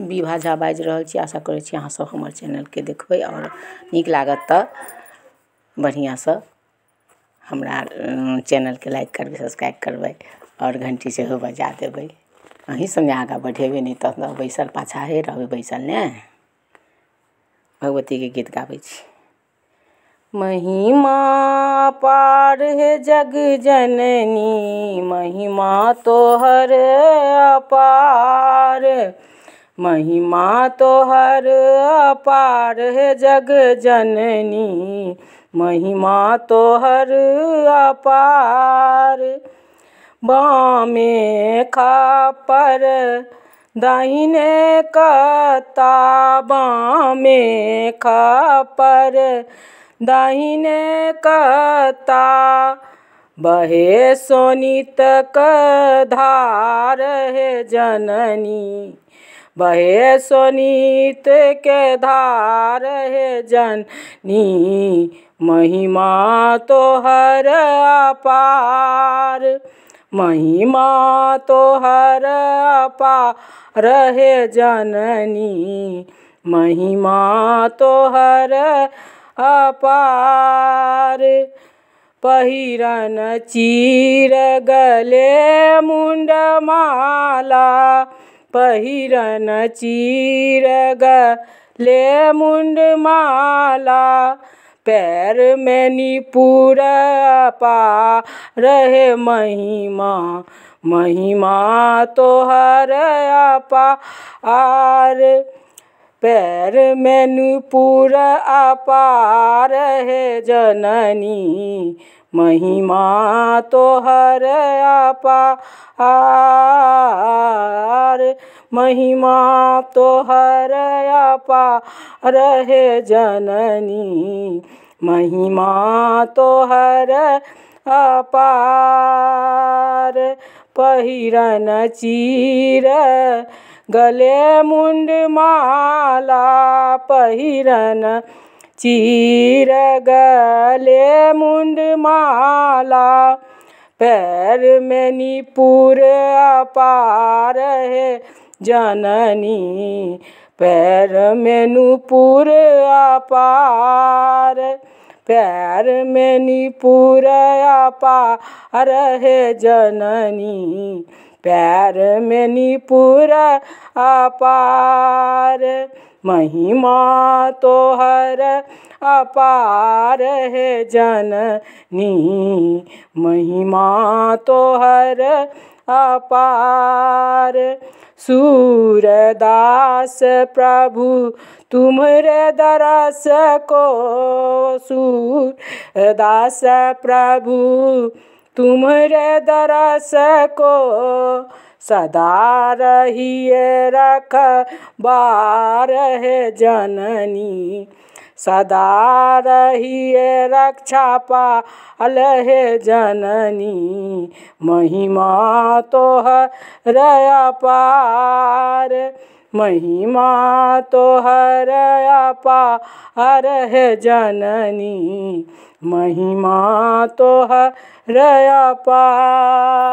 विभा झा बाजि रहल छी आशा करै छी अहाँसभ हमर के देखबै और नीक लागत तऽ बढ़िआँसँ हमरा के लाइक करबै सब्सक्राइब करबै और घंटी से बजा देबै अही संगे आगाँ बढ़ेबै नहि तऽ बैसल हे रहबै बैसल ने भगवती के गीत गाबै छी महिमा पार हे जग जननी महिमा तोहर अपार महिमा तोहर अपार है जग जननी महिमा तोहर अपार बामे खा पर दाहिने कता बामे खा पर दाहिने कता बहे सोनी तक धार है जननी बहे सोनीत के धार हे जननी महिमा तोहर अपार महिमा तोहर अपार हे जननी महिमा तोहर अपार पहिरन चीर गले माला पहिरन चीर गे मुंड माला पैर में निपुर पा रहे महिमा महिमा तोहर अपा आर पैर में नुपुर अपार है जननी महिमा तो हर अपार महिमा तो हर अपार रहे जननी महिमा तो हर अपार पहिरन चीर गले मुंड माला पहिरन चीर गले मुंड माला पैर में निपुर अपार है जननी पैर में नूपुर अपार पैर में निपुर अपार है जननी प्यार में निपुरा अपार महिमा तोहर अपार है जननी महिमा तोहर अपार सूरदास प्रभु तुम्हरे दरस को सूरदास प्रभु तुम्हरे दरस को सदा रहिए रख बार है जननी सदा रहिए रक्षा पा हे जननी महिमा तो रया पार महिमा तो हर अपा हर है जननी महिमा तो हर अपा